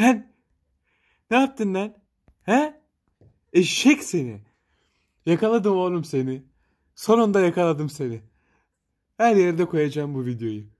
Lan ne yaptın lan? He? Eşek seni. Yakaladım oğlum seni. Sonunda yakaladım seni. Her yerde koyacağım bu videoyu.